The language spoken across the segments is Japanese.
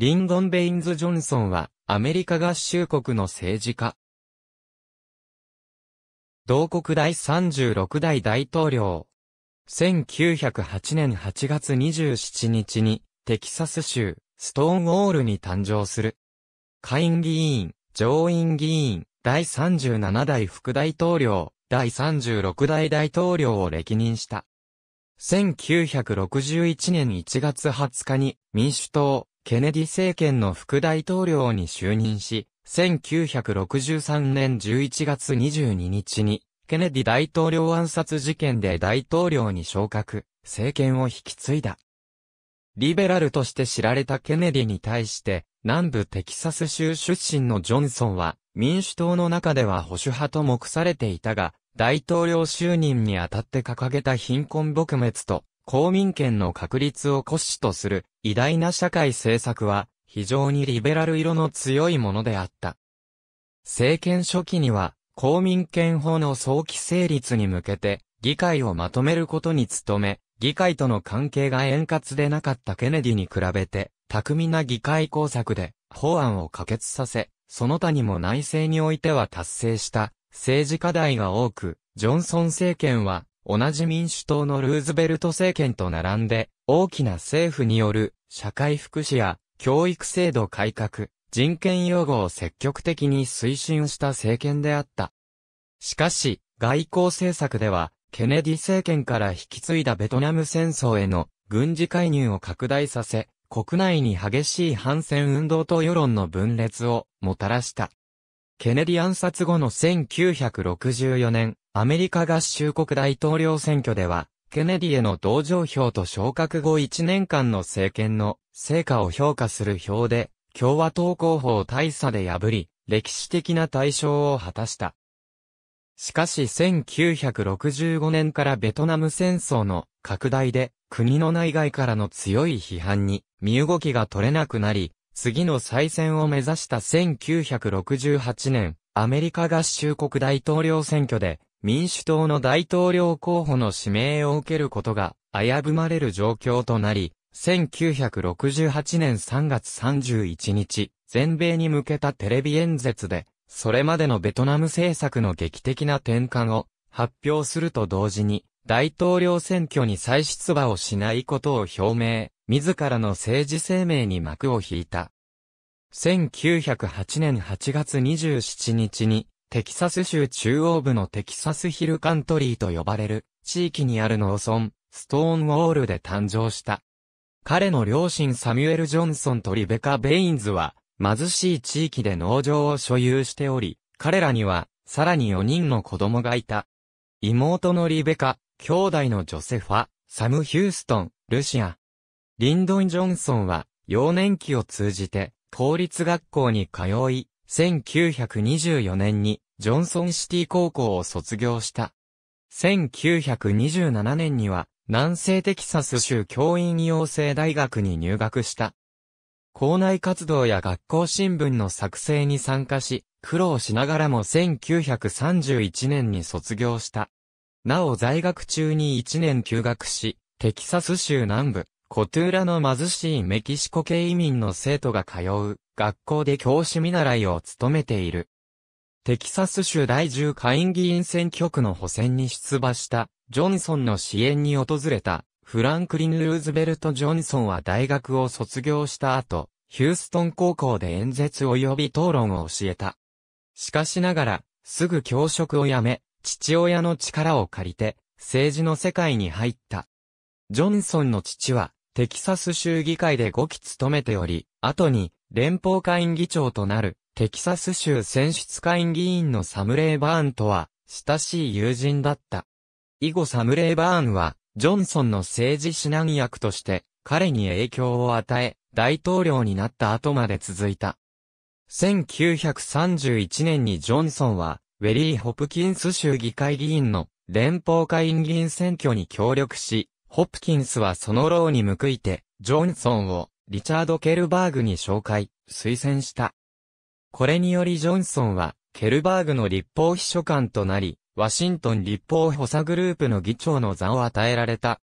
リンゴン・ベインズ・ジョンソンは、アメリカ合衆国の政治家。同国第36代大統領。1908年8月27日に、テキサス州、ストーンウォールに誕生する。下院議員、上院議員、第37代副大統領、第36代大統領を歴任した。1961年1月20日に民主党、ケネディ政権の副大統領に就任し、1963年11月22日に、ケネディ大統領暗殺事件で大統領に昇格、政権を引き継いだ。リベラルとして知られたケネディに対して、南部テキサス州出身のジョンソンは、民主党の中では保守派と目されていたが、大統領就任にあたって掲げた貧困撲滅と公民権の確立を骨子とする偉大な社会政策は非常にリベラル色の強いものであった。政権初期には公民権法の早期成立に向けて議会をまとめることに努め、議会との関係が円滑でなかったケネディに比べて、巧みな議会工作で法案を可決させ、その他にも内政においては達成した政治課題が多く、ジョンソン政権は同じ民主党のルーズベルト政権と並んで、大きな政府による社会福祉や教育制度改革、人権擁護を積極的に推進した政権であった。しかし、外交政策では、ケネディ政権から引き継いだベトナム戦争への軍事介入を拡大させ、国内に激しい反戦運動と世論の分裂をもたらした。ケネディ暗殺後の1964年、アメリカ合衆国大統領選挙では、ケネディへの同情票と昇格後1年間の政権の成果を評価する票で、共和党候補を大差で破り、歴史的な対象を果たした。しかし1965年からベトナム戦争の拡大で国の内外からの強い批判に身動きが取れなくなり、次の再選を目指した1968年、アメリカ合衆国大統領選挙で民主党の大統領候補の指名を受けることが危ぶまれる状況となり、1968年3月31日、全米に向けたテレビ演説で、それまでのベトナム政策の劇的な転換を発表すると同時に、大統領選挙に再出馬をしないことを表明、自らの政治生命に幕を引いた。1908年8月27日に、テキサス州中央部のテキサスヒルカントリーと呼ばれる地域にある農村、ストーンウォールで誕生した。彼の両親サミュエル・ジョンソンとリベカ・ベインズは、貧しい地域で農場を所有しており、彼らには、さらに4人の子供がいた。妹のリベカ、兄弟のジョセファ、サム・ヒューストン、ルシア。リンドン・ジョンソンは、幼年期を通じて、公立学校に通い、1924年にジョンソンシティ高校を卒業した。1927年には南西テキサス州教員養成大学に入学した。校内活動や学校新聞の作成に参加し、苦労しながらも1931年に卒業した。なお在学中に1年休学し、テキサス州南部、コトゥーラの貧しいメキシコ系移民の生徒が通う、学校で教師見習いを務めている。テキサス州第10下院議員選挙区の補選に出馬した、ジョンソンの支援に訪れた、フランクリン・ルーズベルト・ジョンソンは大学を卒業した後、ヒューストン高校で演説及び討論を教えた。しかしながら、すぐ教職を辞め、父親の力を借りて、政治の世界に入った。ジョンソンの父は、テキサス州議会で5期務めており、後に、連邦会議長となる、テキサス州選出会議員のサムレイ・バーンとは、親しい友人だった。以後サムレイ・バーンは、ジョンソンの政治指南役として、彼に影響を与え、大統領になった後まで続いた。1931年にジョンソンは、ウェリー・ホプキンス州議会議員の連邦会員議員選挙に協力し、ホプキンスはその労に報いて、ジョンソンをリチャード・ケルバーグに紹介、推薦した。これによりジョンソンは、ケルバーグの立法秘書官となり、ワシントン立法補佐グループの議長の座を与えられた。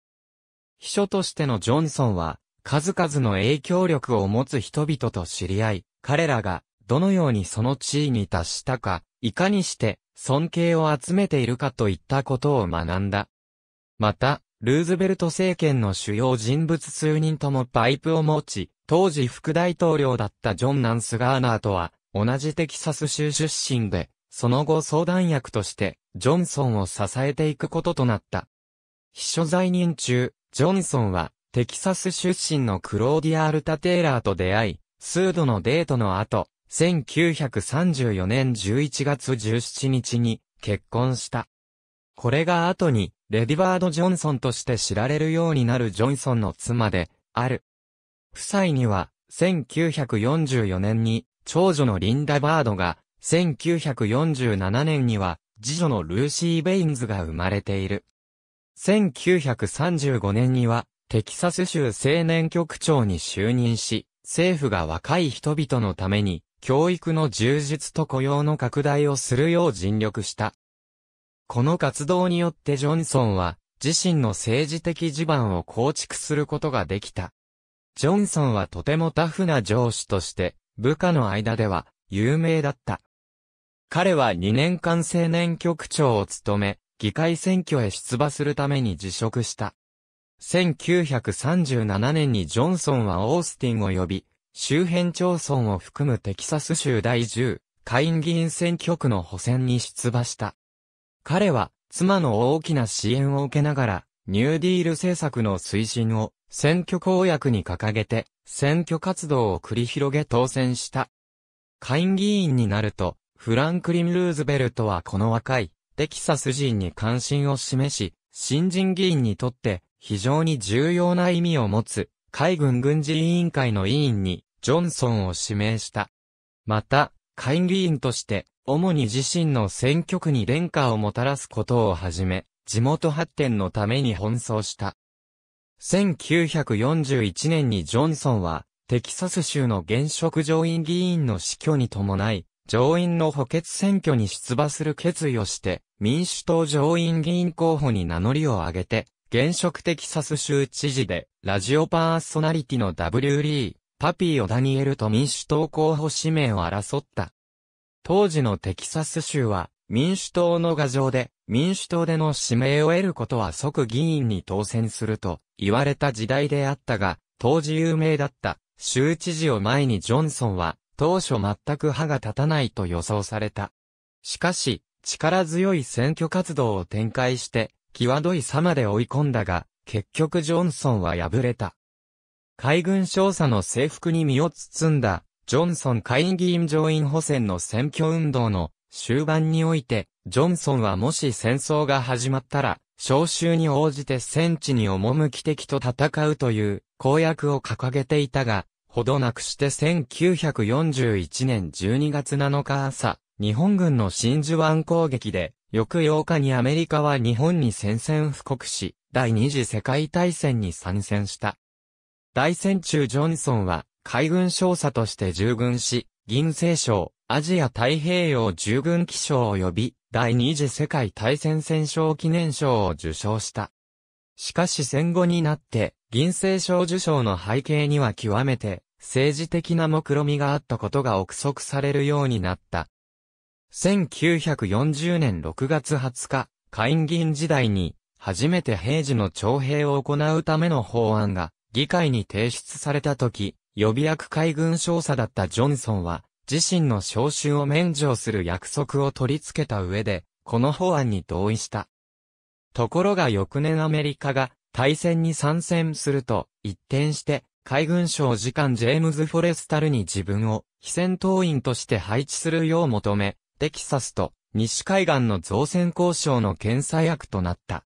秘書としてのジョンソンは、数々の影響力を持つ人々と知り合い、彼らが、どのようにその地位に達したか、いかにして、尊敬を集めているかといったことを学んだ。また、ルーズベルト政権の主要人物数人ともパイプを持ち、当時副大統領だったジョン・ナンス・ガーナーとは、同じテキサス州出身で、その後相談役として、ジョンソンを支えていくこととなった。秘書在任中、ジョンソンは、テキサス出身のクローディア・アルタ・テイラーと出会い、数度のデートの後、1934年11月17日に結婚した。これが後にレディバード・ジョンソンとして知られるようになるジョンソンの妻で、ある。夫妻には、1944年に、長女のリンダ・バードが、1947年には、次女のルーシー・ベインズが生まれている。1935年には、テキサス州青年局長に就任し、政府が若い人々のために、教育の充実と雇用の拡大をするよう尽力した。この活動によってジョンソンは、自身の政治的地盤を構築することができた。ジョンソンはとてもタフな上司として、部下の間では、有名だった。彼は2年間青年局長を務め、議会選挙へ出馬するために辞職した。1937年にジョンソンはオースティンを呼び、周辺町村を含むテキサス州第10、下院議員選挙区の補選に出馬した。彼は、妻の大きな支援を受けながら、ニューディール政策の推進を選挙公約に掲げて、選挙活動を繰り広げ当選した。下院議員になると、フランクリン・ルーズベルトはこの若い、テキサス人に関心を示し、新人議員にとって非常に重要な意味を持つ、海軍軍事委員会の委員に、ジョンソンを指名した。また、下院議員として、主に自身の選挙区に連下をもたらすことをはじめ、地元発展のために奔走した。1941年にジョンソンは、テキサス州の現職上院議員の死去に伴い、上院の補欠選挙に出馬する決意をして、民主党上院議員候補に名乗りを上げて、現職テキサス州知事で、ラジオパーソナリティの W. リー、パピー・オ・ダニエルと民主党候補指名を争った。当時のテキサス州は民主党の牙城で民主党での指名を得ることは即議員に当選すると言われた時代であったが、当時有名だった州知事を前にジョンソンは当初全く歯が立たないと予想された。しかし、力強い選挙活動を展開して、際どい差まで追い込んだが、結局ジョンソンは敗れた。海軍少佐の制服に身を包んだジョンソン下院議員上院補選の選挙運動の終盤において、ジョンソンはもし戦争が始まったら、召集に応じて戦地に赴き敵と戦うという公約を掲げていたが、ほどなくして1941年12月7日朝、日本軍の真珠湾攻撃で、翌8日にアメリカは日本に宣戦布告し、第二次世界大戦に参戦した。大戦中ジョンソンは、海軍少佐として従軍し、銀星賞、アジア太平洋従軍記章及び、第二次世界大戦戦勝記念賞を受賞した。しかし戦後になって、銀星賞受賞の背景には極めて、政治的な目論みがあったことが憶測されるようになった。1940年6月20日、会議員時代に、初めて平時の徴兵を行うための法案が議会に提出された時、予備役海軍少佐だったジョンソンは、自身の召集を免除する約束を取り付けた上で、この法案に同意した。ところが翌年アメリカが大戦に参戦すると、一転して、海軍省次官ジェームズ・フォレスタルに自分を非戦闘員として配置するよう求め、テキサスと西海岸の造船交渉の検査役となった。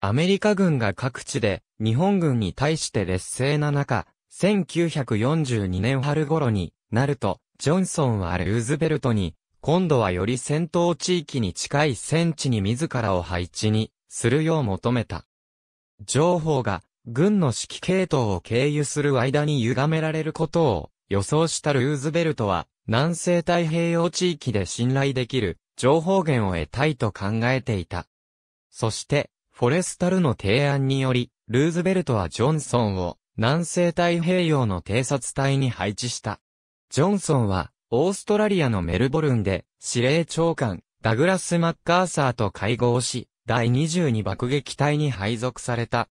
アメリカ軍が各地で日本軍に対して劣勢な中、1942年春頃になると、ジョンソンはルーズベルトに、今度はより戦闘地域に近い戦地に自らを配置にするよう求めた。情報が軍の指揮系統を経由する間に歪められることを予想したルーズベルトは南西太平洋地域で信頼できる情報源を得たいと考えていた。そしてフォレスタルの提案により、ルーズベルトはジョンソンを南西太平洋の偵察隊に配置した。ジョンソンは、オーストラリアのメルボルンで、司令長官、ダグラス・マッカーサーと会合し、第22爆撃隊に配属された。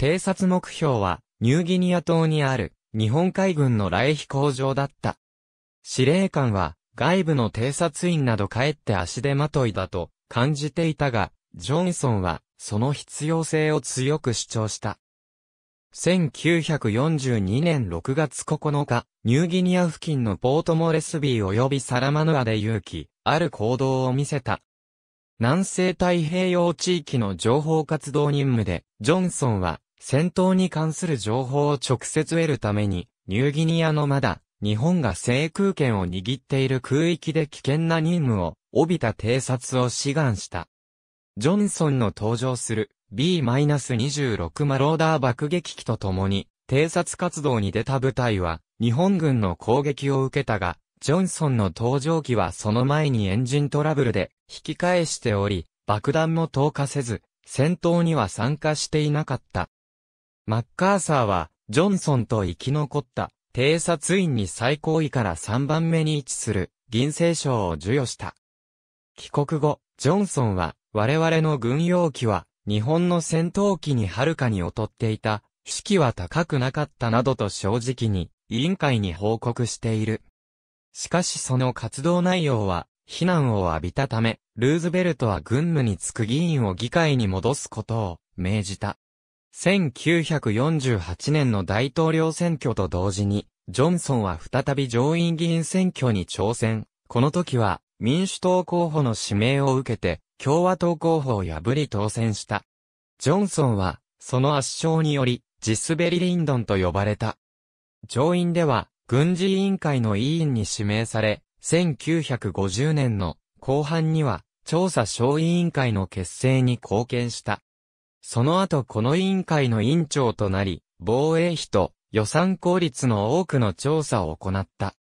偵察目標は、ニューギニア島にある、日本海軍の来飛行場だった。司令官は、外部の偵察員など帰って足手まといだと感じていたが、ジョンソンは、その必要性を強く主張した。1942年6月9日、ニューギニア付近のポートモレスビー及びサラマヌアで勇気、ある行動を見せた。南西太平洋地域の情報活動任務で、ジョンソンは戦闘に関する情報を直接得るために、ニューギニアのまだ、日本が制空権を握っている空域で危険な任務を、帯びた偵察を志願した。ジョンソンの登場する B-26 マローダー爆撃機と共に偵察活動に出た部隊は日本軍の攻撃を受けたが、ジョンソンの搭乗機はその前にエンジントラブルで引き返しており、爆弾も投下せず、戦闘には参加していなかった。マッカーサーは、ジョンソンと生き残った、偵察員に最高位から3番目に位置する、銀星賞を授与した。帰国後、ジョンソンは、我々の軍用機は、日本の戦闘機にはるかに劣っていた、士気は高くなかったなどと正直に、委員会に報告している。しかしその活動内容は、非難を浴びたため、ルーズベルトは軍務に就く議員を議会に戻すことを命じた。1948年の大統領選挙と同時に、ジョンソンは再び上院議員選挙に挑戦。この時は民主党候補の指名を受けて、共和党候補を破り当選した。ジョンソンは、その圧勝により、スベリリンドンと呼ばれた。上院では、軍事委員会の委員に指名され、1950年の後半には、調査小委員会の結成に貢献した。その後この委員会の委員長となり、防衛費と予算効率の多くの調査を行った。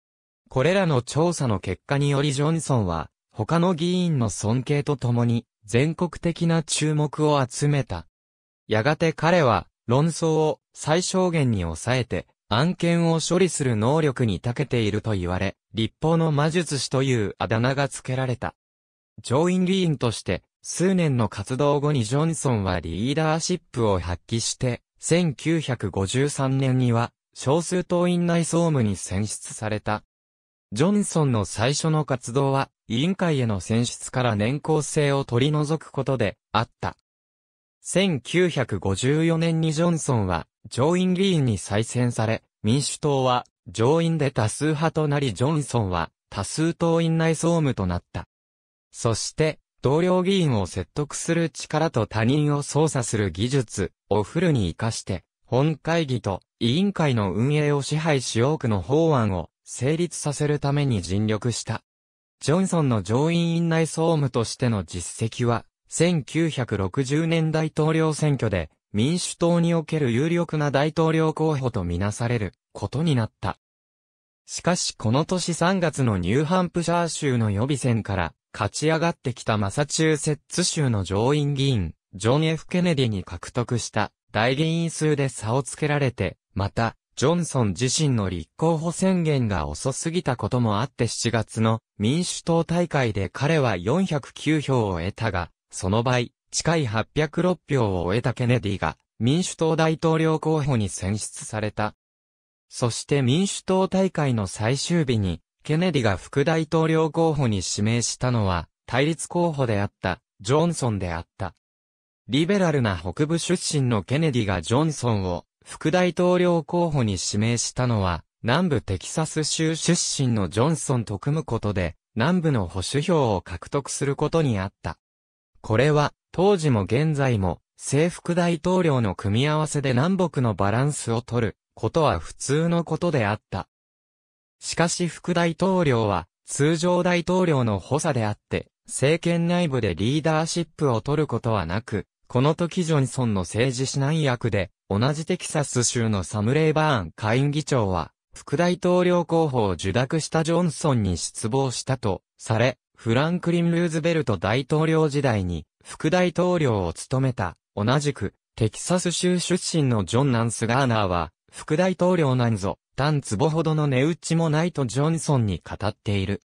これらの調査の結果によりジョンソンは、他の議員の尊敬とともに、全国的な注目を集めた。やがて彼は、論争を最小限に抑えて、案件を処理する能力に長けていると言われ、立法の魔術師というあだ名が付けられた。上院議員として、数年の活動後にジョンソンはリーダーシップを発揮して、1953年には、少数党院内総務に選出された。ジョンソンの最初の活動は、委員会への選出から年功制を取り除くことであった。1954年にジョンソンは上院議員に再選され、民主党は上院で多数派となりジョンソンは多数党院内総務となった。そして、同僚議員を説得する力と他人を操作する技術をフルに活かして、本会議と委員会の運営を支配し多くの法案を成立させるために尽力した。ジョンソンの上院院内総務としての実績は、1960年大統領選挙で民主党における有力な大統領候補とみなされることになった。しかしこの年3月のニューハンプシャー州の予備選から勝ち上がってきたマサチューセッツ州の上院議員、ジョン・ F・ ケネディに獲得した大議員数で差をつけられて、また、ジョンソン自身の立候補宣言が遅すぎたこともあって7月の民主党大会で彼は409票を得たが、その倍、近い806票を得たケネディが民主党大統領候補に選出された。そして民主党大会の最終日に、ケネディが副大統領候補に指名したのは、対立候補であった、ジョンソンであった。リベラルな北部出身のケネディがジョンソンを副大統領候補に指名したのは、南部テキサス州出身のジョンソンと組むことで、南部の保守票を獲得することにあった。これは、当時も現在も、府副大統領の組み合わせで南北のバランスを取ることは普通のことであった。しかし副大統領は通常大統領の補佐であって、政権内部でリーダーシップを取ることはなく、この時ジョンソンの政治指南役で同じテキサス州のサムレイ・バーン下院議長は、副大統領候補を受諾したジョンソンに失望したと、され、フランクリン・ルーズベルト大統領時代に、副大統領を務めた、同じく、テキサス州出身のジョン・ナンス・ガーナーは、副大統領なんぞ、単壺ほどの値打ちもないとジョンソンに語っている。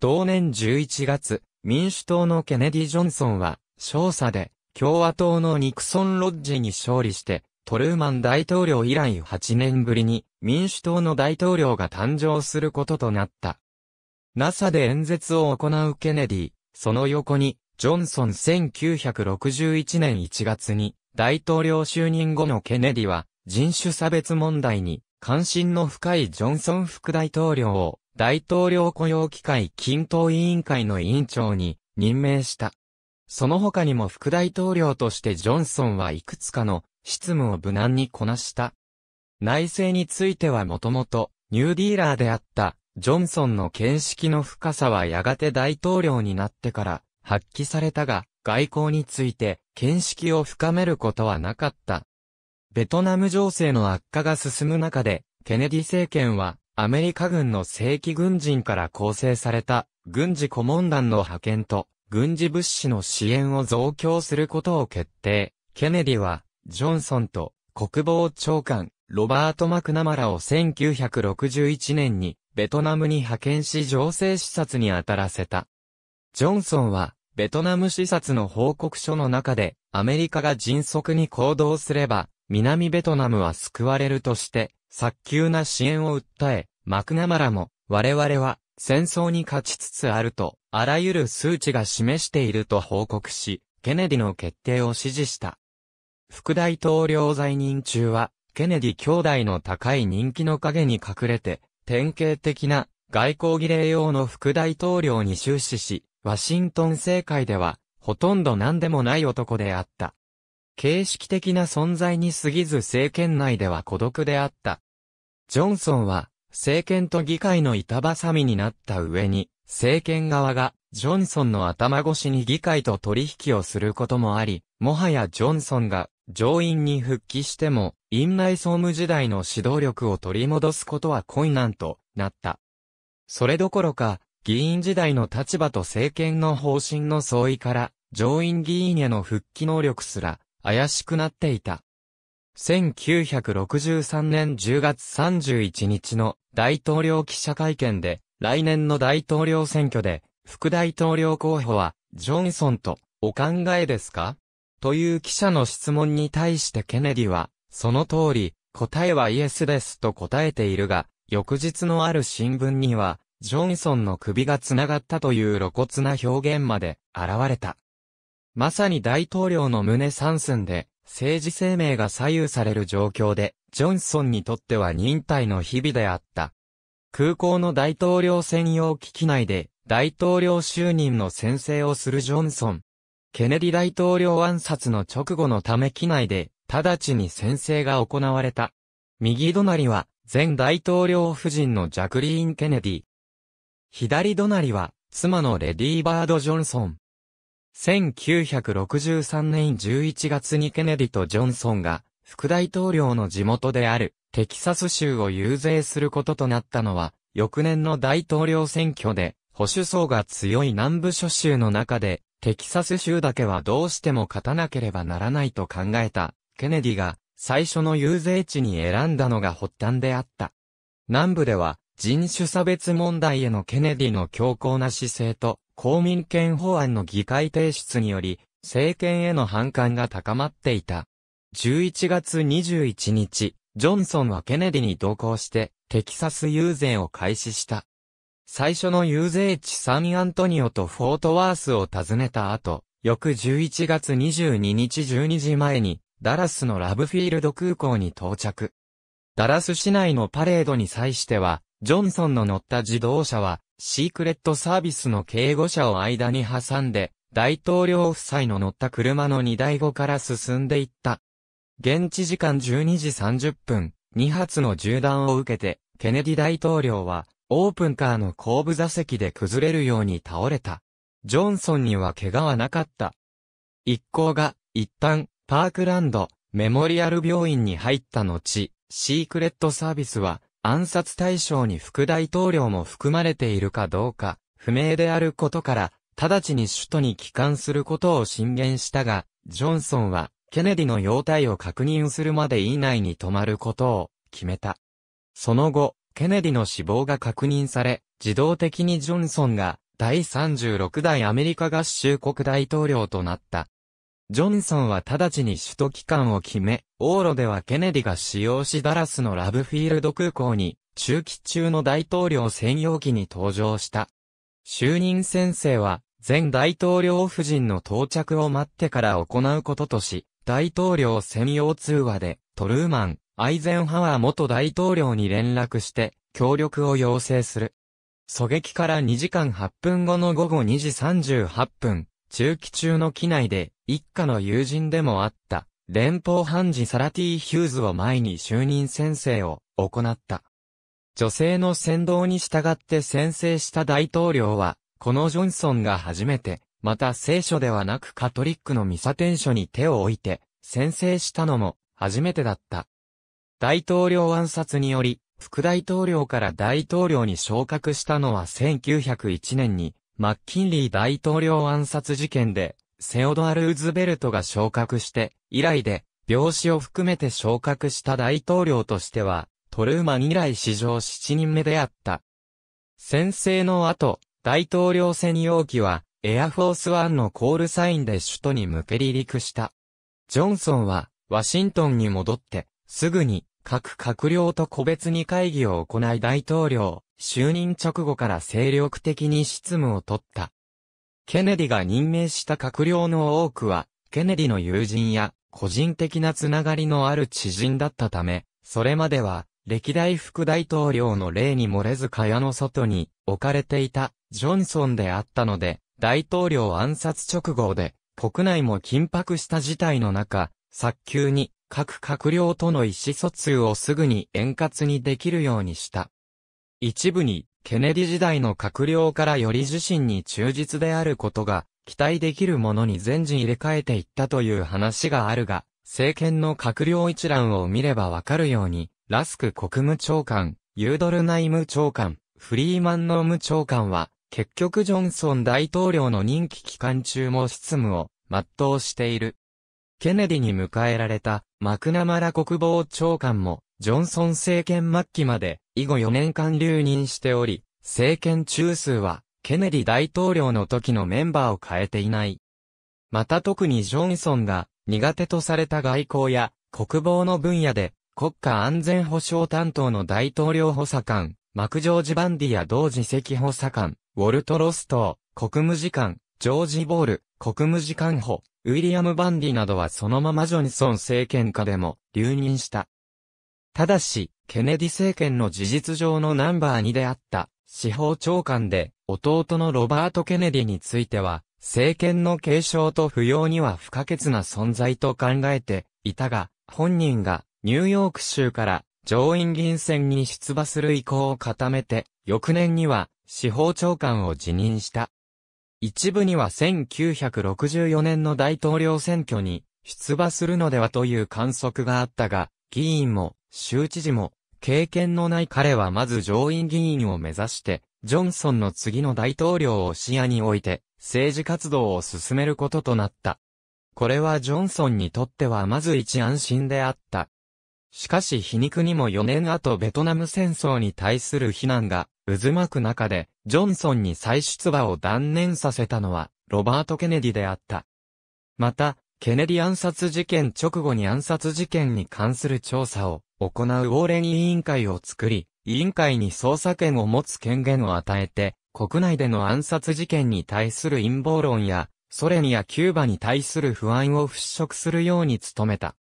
同年11月、民主党のケネディ・ジョンソンは、少佐で、共和党のニクソン・ロッジに勝利して、トルーマン大統領以来8年ぶりに民主党の大統領が誕生することとなった。NASA で演説を行うケネディ、その横に、ジョンソン1961年1月に大統領就任後のケネディは人種差別問題に関心の深いジョンソン副大統領を大統領雇用機会均等委員会の委員長に任命した。その他にも副大統領としてジョンソンはいくつかの執務を無難にこなした。内政についてはもともと、ニューディーラーであった、ジョンソンの見識の深さはやがて大統領になってから発揮されたが、外交について見識を深めることはなかった。ベトナム情勢の悪化が進む中で、ケネディ政権はアメリカ軍の正規軍人から構成された軍事顧問団の派遣と軍事物資の支援を増強することを決定。ケネディはジョンソンと国防長官、ロバート・マクナマラを1961年にベトナムに派遣し情勢視察に当たらせた。ジョンソンは、ベトナム視察の報告書の中で、アメリカが迅速に行動すれば、南ベトナムは救われるとして、早急な支援を訴え、マクナマラも、我々は、戦争に勝ちつつあると、あらゆる数値が示していると報告し、ケネディの決定を支持した。副大統領在任中は、ケネディ兄弟の高い人気の陰に隠れて、典型的な外交儀礼用の副大統領に終始し、ワシントン政界では、ほとんど何でもない男であった。形式的な存在に過ぎず政権内では孤独であった。ジョンソンは、政権と議会の板挟みになった上に、政権側が、ジョンソンの頭越しに議会と取引をすることもあり、もはやジョンソンが上院に復帰しても、院内総務時代の指導力を取り戻すことは困難となった。それどころか、議員時代の立場と政権の方針の相違から、上院議員への復帰能力すら、怪しくなっていた。1963年10月31日の大統領記者会見で、来年の大統領選挙で、副大統領候補は、ジョンソンと、お考えですかという記者の質問に対してケネディは、その通り、答えはイエスですと答えているが、翌日のある新聞には、ジョンソンの首が繋がったという露骨な表現まで現れた。まさに大統領の胸三寸で、政治生命が左右される状況で、ジョンソンにとっては忍耐の日々であった。空港の大統領専用機器内で、大統領就任の宣誓をするジョンソン。ケネディ大統領暗殺の直後のため機内で、直ちに宣誓が行われた。右隣は、前大統領夫人のジャクリーン・ケネディ。左隣は、妻のレディー・バード・ジョンソン。1963年11月にケネディとジョンソンが、副大統領の地元である、テキサス州を遊説することとなったのは、翌年の大統領選挙で、保守層が強い南部諸州の中で、テキサス州だけはどうしても勝たなければならないと考えた、ケネディが最初の遊説地に選んだのが発端であった。南部では人種差別問題へのケネディの強硬な姿勢と公民権法案の議会提出により政権への反感が高まっていた。11月21日、ジョンソンはケネディに同行してテキサス遊説を開始した。最初の遊説地サンアントニオとフォートワースを訪ねた後、翌11月22日12時前に、ダラスのラブフィールド空港に到着。ダラス市内のパレードに際しては、ジョンソンの乗った自動車は、シークレットサービスの警護車を間に挟んで、大統領夫妻の乗った車の荷台後から進んでいった。現地時間12時30分、2発の銃弾を受けて、ケネディ大統領は、オープンカーの後部座席で崩れるように倒れた。ジョンソンには怪我はなかった。一行が、一旦、パークランド、メモリアル病院に入った後、シークレットサービスは、暗殺対象に副大統領も含まれているかどうか、不明であることから、直ちに首都に帰還することを進言したが、ジョンソンは、ケネディの容態を確認するまで以内に止まることを決めた。その後、ケネディの死亡が確認され、自動的にジョンソンが第36代アメリカ合衆国大統領となった。ジョンソンは直ちに首都機関を決め、往路ではケネディが使用しダラスのラブフィールド空港に、中期中の大統領専用機に登場した。就任宣誓は、前大統領夫人の到着を待ってから行うこととし、大統領専用通話で、トルーマン、アイゼンハワー元大統領に連絡して、協力を要請する。狙撃から2時間8分後の午後2時38分、中期中の機内で、一家の友人でもあった、連邦判事サラティ・ヒューズを前に就任宣誓を行った。女性の先導に従って宣誓した大統領は、このジョンソンが初めて、また聖書ではなくカトリックのミサテン書に手を置いて、宣誓したのも初めてだった。大統領暗殺により、副大統領から大統領に昇格したのは1901年に、マッキンリー大統領暗殺事件で、セオドアル・ウズベルトが昇格して、以来で、病死を含めて昇格した大統領としては、トルーマン以来史上7人目であった。先制の後、大統領専用機は、エアフォースワンのコールサインで首都に向け離陸した。ジョンソンは、ワシントンに戻って、すぐに、各閣僚と個別に会議を行い大統領、就任直後から精力的に執務を取った。ケネディが任命した閣僚の多くは、ケネディの友人や、個人的なつながりのある知人だったため、それまでは、歴代副大統領の例に漏れず蚊帳の外に置かれていた、ジョンソンであったので、大統領暗殺直後で、国内も緊迫した事態の中、早急に各閣僚との意思疎通をすぐに円滑にできるようにした。一部に、ケネディ時代の閣僚からより自身に忠実であることが、期待できるものに全時入れ替えていったという話があるが、政権の閣僚一覧を見ればわかるように、ラスク国務長官、ユードル内務長官、フリーマン農務長官は、結局ジョンソン大統領の任期期間中も執務を全うしている。ケネディに迎えられたマクナマラ国防長官も、ジョンソン政権末期まで、以後4年間留任しており、政権中枢は、ケネディ大統領の時のメンバーを変えていない。また特にジョンソンが、苦手とされた外交や、国防の分野で、国家安全保障担当の大統領補佐官、マクジョージ・バンディや同時席補佐官、ウォルト・ロストー、国務次官、ジョージ・ボール、国務次官補、ウィリアム・バンディなどはそのままジョニソン政権下でも留任した。ただし、ケネディ政権の事実上のナンバー2であった司法長官で弟のロバート・ケネディについては政権の継承と扶養には不可欠な存在と考えていたが、本人がニューヨーク州から上院議員選に出馬する意向を固めて、翌年には司法長官を辞任した。一部には1964年の大統領選挙に出馬するのではという観測があったが、議員も州知事も経験のない彼はまず上院議員を目指して、ジョンソンの次の大統領を視野に置いて政治活動を進めることとなった。これはジョンソンにとってはまず一安心であった。しかし皮肉にも4年後ベトナム戦争に対する非難が渦巻く中で、ジョンソンに再出馬を断念させたのは、ロバート・ケネディであった。また、ケネディ暗殺事件直後に暗殺事件に関する調査を行うウォーレン委員会を作り、委員会に捜査権を持つ権限を与えて、国内での暗殺事件に対する陰謀論や、ソ連やキューバに対する不安を払拭するように努めた。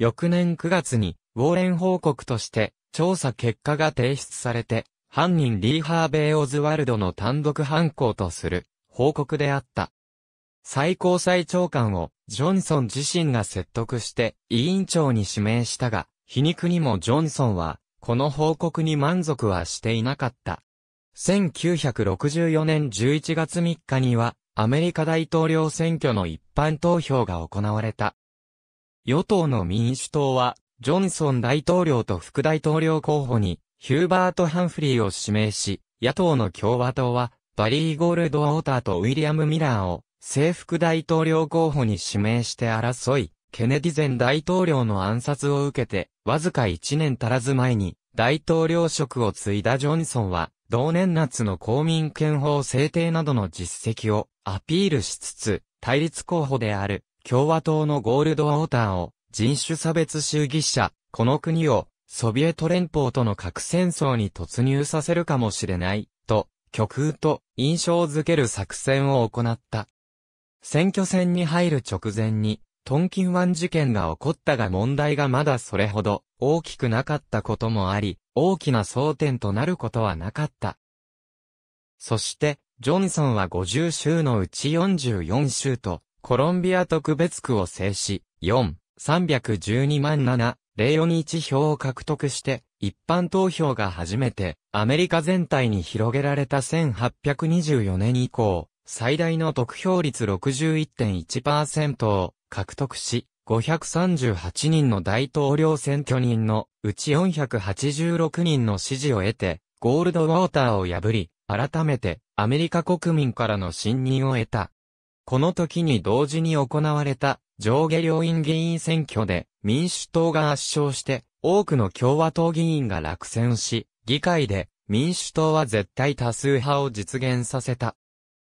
翌年9月に、ウォーレン報告として、調査結果が提出されて、犯人リーハーベイ・オズワルドの単独犯行とする、報告であった。最高裁長官を、ジョンソン自身が説得して、委員長に指名したが、皮肉にもジョンソンは、この報告に満足はしていなかった。1964年11月3日には、アメリカ大統領選挙の一般投票が行われた。与党の民主党は、ジョンソン大統領と副大統領候補に、ヒューバート・ハンフリーを指名し、野党の共和党は、バリー・ゴールド・ウォーターとウィリアム・ミラーを、制服大統領候補に指名して争い、ケネディ前大統領の暗殺を受けて、わずか1年足らず前に、大統領職を継いだジョンソンは、同年夏の公民権法制定などの実績をアピールしつつ、対立候補である共和党のゴールドウォーターを、人種差別主義者、この国を、ソビエト連邦との核戦争に突入させるかもしれない、と、極右と印象づける作戦を行った。選挙戦に入る直前に、トンキン湾事件が起こったが問題がまだそれほど大きくなかったこともあり、大きな争点となることはなかった。そして、ジョンソンは50州のうち44州とコロンビア特別区を制し、4、312万7、041票を獲得して、一般投票が初めて、アメリカ全体に広げられた1824年以降、最大の得票率61.1%を獲得し、538人の大統領選挙人のうち486人の支持を得て、ゴールドウォーターを破り、改めてアメリカ国民からの信任を得た。この時に同時に行われた上下両院議員選挙で民主党が圧勝して多くの共和党議員が落選し、議会で民主党は絶対多数派を実現させた。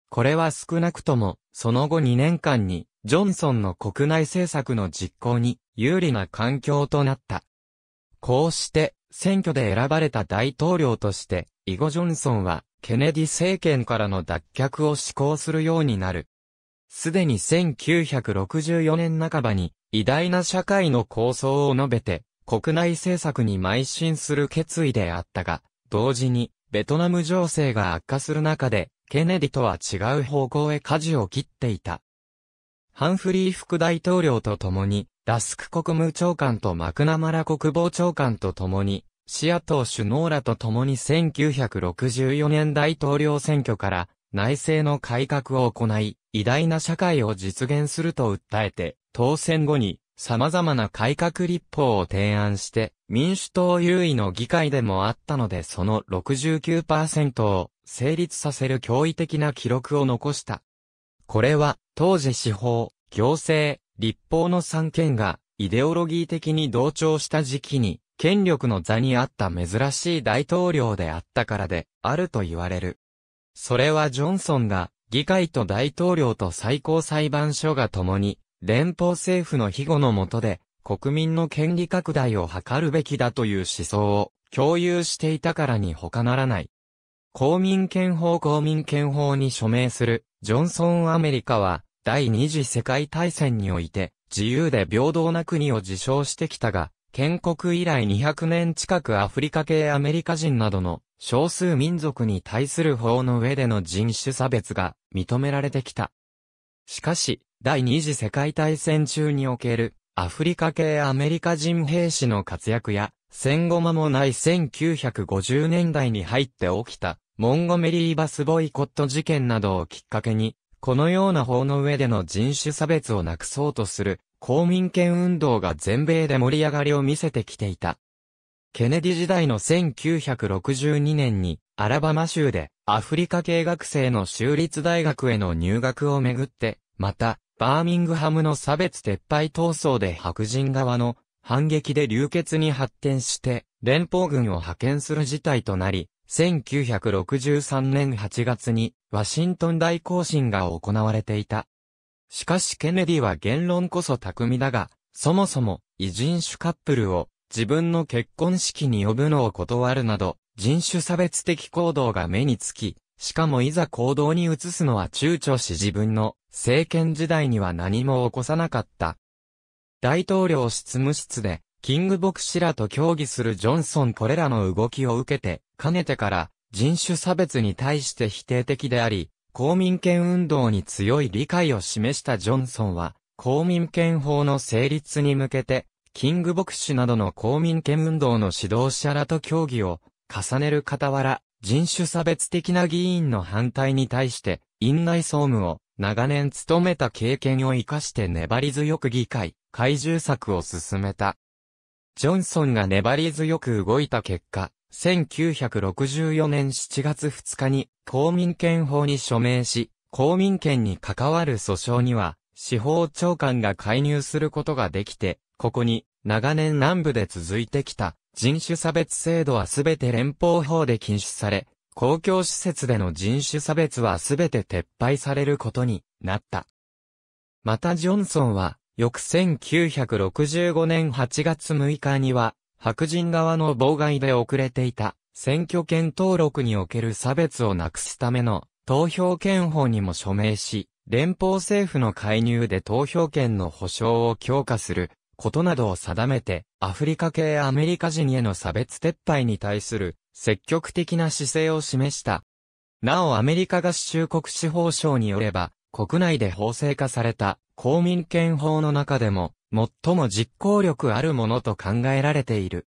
これは少なくとも、その後2年間に、ジョンソンの国内政策の実行に有利な環境となった。こうして、選挙で選ばれた大統領として、イゴ・ジョンソンは、ケネディ政権からの脱却を施行するようになる。すでに1964年半ばに偉大な社会の構想を述べて国内政策に邁進する決意であったが、同時にベトナム情勢が悪化する中でケネディとは違う方向へ舵を切っていた。ハンフリー副大統領と共にラスク国務長官とマクナマラ国防長官と共にシアトー首脳らと共に1964年大統領選挙から内政の改革を行い、偉大な社会を実現すると訴えて、当選後に様々な改革立法を提案して、民主党優位の議会でもあったのでその69%を成立させる驚異的な記録を残した。これは、当時司法、行政、立法の三権が、イデオロギー的に同調した時期に、権力の座にあった珍しい大統領であったからで、あると言われる。それはジョンソンが、議会と大統領と最高裁判所が共に、連邦政府の庇護の下で、国民の権利拡大を図るべきだという思想を共有していたからに他ならない。公民権法公民権法に署名するジョンソンアメリカは第二次世界大戦において自由で平等な国を自称してきたが、建国以来200年近くアフリカ系アメリカ人などの少数民族に対する法の上での人種差別が認められてきた。しかし、第二次世界大戦中におけるアフリカ系アメリカ人兵士の活躍や戦後間もない1950年代に入って起きたモンゴメリーバスボイコット事件などをきっかけにこのような法の上での人種差別をなくそうとする公民権運動が全米で盛り上がりを見せてきていた。ケネディ時代の1962年に、アラバマ州でアフリカ系学生の州立大学への入学をめぐって、また、バーミングハムの差別撤廃闘争で白人側の反撃で流血に発展して、連邦軍を派遣する事態となり、1963年8月にワシントン大行進が行われていた。しかしケネディは言論こそ巧みだが、そもそも異人種カップルを自分の結婚式に呼ぶのを断るなど、人種差別的行動が目につき、しかもいざ行動に移すのは躊躇し自分の政権時代には何も起こさなかった。大統領執務室で、キング牧師らと協議するジョンソンこれらの動きを受けて、かねてから人種差別に対して否定的であり、公民権運動に強い理解を示したジョンソンは、公民権法の成立に向けて、キング牧師などの公民権運動の指導者らと協議を重ねる傍ら、人種差別的な議員の反対に対して、院内総務を長年務めた経験を活かして粘り強く議会、怪獣策を進めた。ジョンソンが粘り強く動いた結果、1964年7月2日に公民権法に署名し、公民権に関わる訴訟には、司法長官が介入することができて、ここに、長年南部で続いてきた、人種差別制度はすべて連邦法で禁止され、公共施設での人種差別はすべて撤廃されることになった。またジョンソンは、翌1965年8月6日には、白人側の妨害で遅れていた、選挙権登録における差別をなくすための、投票権法にも署名し、連邦政府の介入で投票権の保障を強化する、ことなどを定めて、アフリカ系アメリカ人への差別撤廃に対する、積極的な姿勢を示した。なおアメリカ合衆国司法省によれば、国内で法制化された公民権法の中でも、最も実行力あるものと考えられている。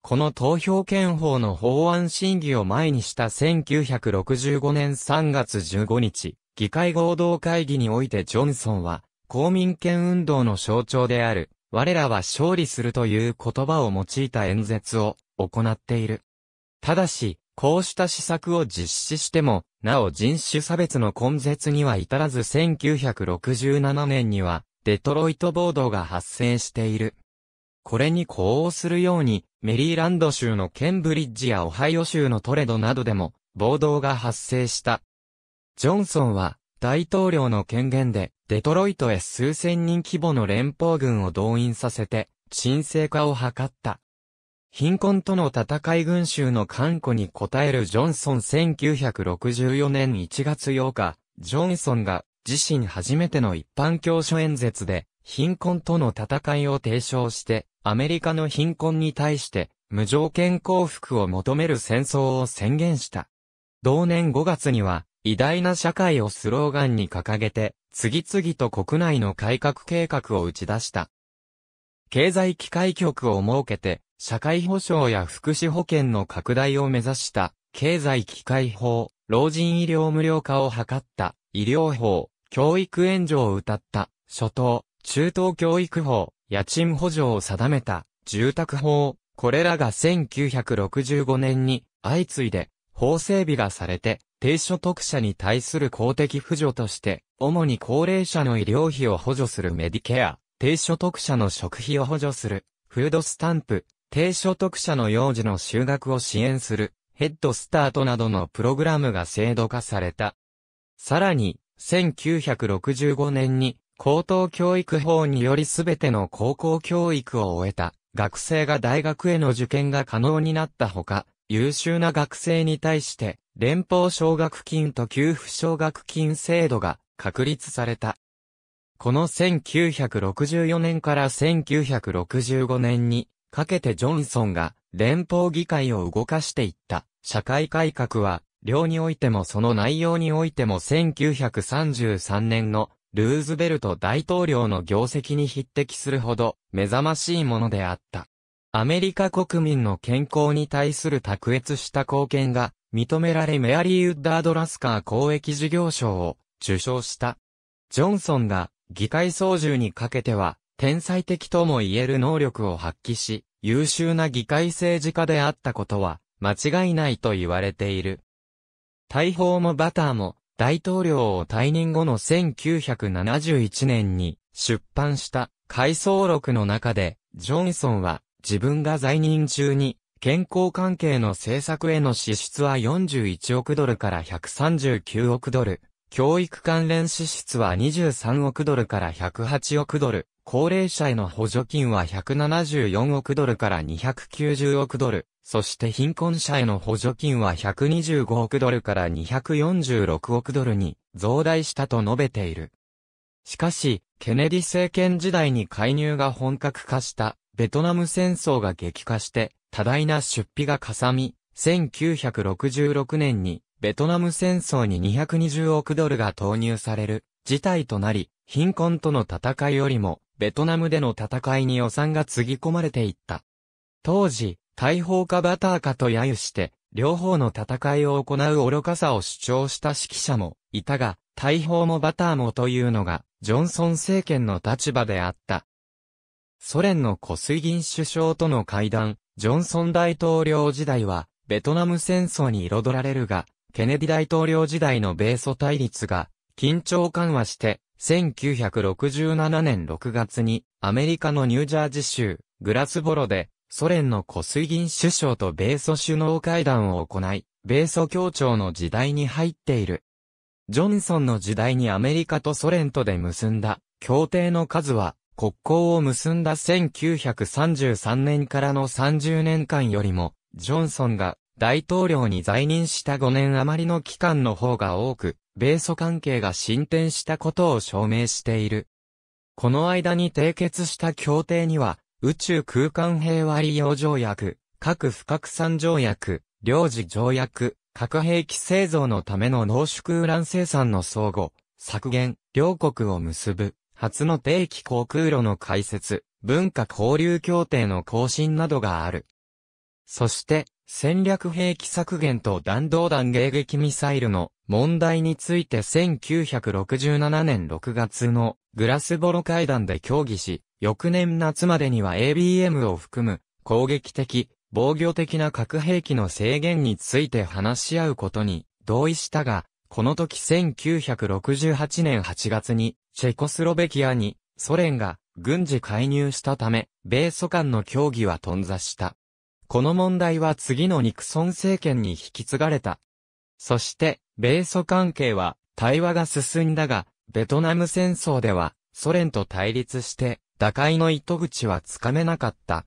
この投票権法の法案審議を前にした1965年3月15日、議会合同会議においてジョンソンは、公民権運動の象徴である、我らは勝利するという言葉を用いた演説を行っている。ただし、こうした施策を実施しても、なお人種差別の根絶には至らず1967年には、デトロイト暴動が発生している。これに呼応するように、メリーランド州のケンブリッジやオハイオ州のトレドなどでも、暴動が発生した。ジョンソンは、大統領の権限で、デトロイトへ数千人規模の連邦軍を動員させて、沈静化を図った。貧困との戦い群衆の看護に応えるジョンソン1964年1月8日、ジョンソンが自身初めての一般教書演説で、貧困との戦いを提唱して、アメリカの貧困に対して、無条件降伏を求める戦争を宣言した。同年5月には、偉大な社会をスローガンに掲げて、次々と国内の改革計画を打ち出した。経済機会局を設けて、社会保障や福祉保険の拡大を目指した、経済機会法、老人医療無料化を図った、医療法、教育援助を謳った、初等、中等教育法、家賃補助を定めた、住宅法、これらが1965年に、相次いで、法整備がされて、低所得者に対する公的扶助として、主に高齢者の医療費を補助するメディケア、低所得者の食費を補助する、フードスタンプ、低所得者の幼児の就学を支援する、ヘッドスタートなどのプログラムが制度化された。さらに、1965年に高等教育法により全ての高校教育を終えた学生が大学への受験が可能になったほか、優秀な学生に対して連邦奨学金と給付奨学金制度が確立された。この1964年から1965年にかけてジョンソンが連邦議会を動かしていった社会改革は、量においてもその内容においても1933年のルーズベルト大統領の業績に匹敵するほど目覚ましいものであった。アメリカ国民の健康に対する卓越した貢献が認められメアリー・ウッダード・ラスカー公益事業賞を受賞した。ジョンソンが議会操縦にかけては、天才的とも言える能力を発揮し、優秀な議会政治家であったことは、間違いないと言われている。大砲もバターも、大統領を退任後の1971年に出版した回想録の中で、ジョンソンは自分が在任中に健康関係の政策への支出は41億ドルから139億ドル、教育関連支出は23億ドルから108億ドル、高齢者への補助金は174億ドルから290億ドル、そして貧困者への補助金は125億ドルから246億ドルに増大したと述べている。しかし、ケネディ政権時代に介入が本格化したベトナム戦争が激化して多大な出費がかさみ、1966年にベトナム戦争に220億ドルが投入される事態となり、貧困との戦いよりも、ベトナムでの戦いに予算がつぎ込まれていった。当時、大砲かバターかと揶揄して、両方の戦いを行う愚かさを主張した指揮者もいたが、大砲もバターもというのが、ジョンソン政権の立場であった。ソ連のコスイギン首相との会談、ジョンソン大統領時代は、ベトナム戦争に彩られるが、ケネディ大統領時代の米ソ対立が、緊張緩和して、1967年6月に、アメリカのニュージャージ州、グラスボロで、ソ連のコスイギン首相と米ソ首脳会談を行い、米ソ協調の時代に入っている。ジョンソンの時代にアメリカとソ連とで結んだ、協定の数は、国交を結んだ1933年からの30年間よりも、ジョンソンが大統領に在任した5年余りの期間の方が多く、米ソ関係が進展したことを証明している。この間に締結した協定には、宇宙空間平和利用条約、核不拡散条約、領事条約、核兵器製造のための濃縮ウラン生産の相互、削減、両国を結ぶ、初の定期航空路の開設、文化交流協定の更新などがある。そして、戦略兵器削減と弾道弾迎撃ミサイルの問題について1967年6月のグラスボロ会談で協議し、翌年夏までには ABM を含む攻撃的、防御的な核兵器の制限について話し合うことに同意したが、この時1968年8月にチェコスロベキアにソ連が軍事介入したため、米ソ間の協議は頓挫した。この問題は次のニクソン政権に引き継がれた。そして、米ソ関係は対話が進んだが、ベトナム戦争ではソ連と対立して打開の糸口はつかめなかった。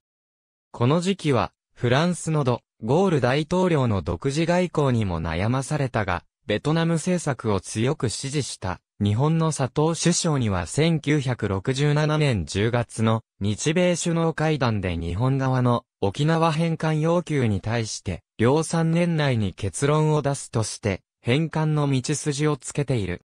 この時期はフランスのド・ゴール大統領の独自外交にも悩まされたが、ベトナム政策を強く支持した。日本の佐藤首相には1967年10月の日米首脳会談で日本側の沖縄返還要求に対して、量産年内に結論を出すとして、返還の道筋をつけている。